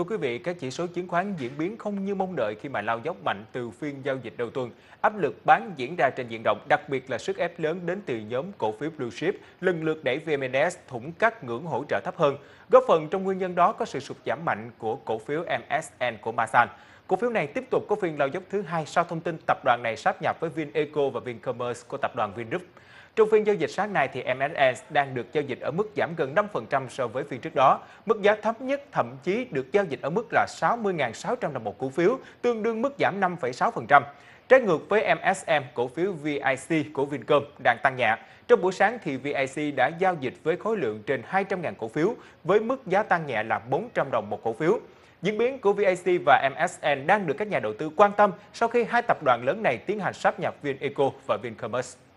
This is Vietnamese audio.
Thưa quý vị, các chỉ số chứng khoán diễn biến không như mong đợi khi mà lao dốc mạnh từ phiên giao dịch đầu tuần. Áp lực bán diễn ra trên diện rộng, đặc biệt là sức ép lớn đến từ nhóm cổ phiếu blue chip lần lượt đẩy vn thủng các ngưỡng hỗ trợ thấp hơn. Góp phần trong nguyên nhân đó có sự sụt giảm mạnh của cổ phiếu MSN của Masan. Cổ phiếu này tiếp tục có phiên lao dốc thứ hai sau thông tin tập đoàn này sáp nhập với Vineco và Vincommerce của tập đoàn Vingroup. Trong phiên giao dịch sáng nay thì MSS đang được giao dịch ở mức giảm gần 5% so với phiên trước đó. Mức giá thấp nhất thậm chí được giao dịch ở mức là 60.600 đồng một cổ phiếu, tương đương mức giảm 5,6%. Trái ngược với MSM, cổ phiếu VIC của Vincom đang tăng nhẹ. Trong buổi sáng thì VIC đã giao dịch với khối lượng trên 200.000 cổ phiếu với mức giá tăng nhẹ là 400 đồng một cổ phiếu. Diễn biến của VIC và MSN đang được các nhà đầu tư quan tâm sau khi hai tập đoàn lớn này tiến hành sáp nhập VinEco và VinCommerce.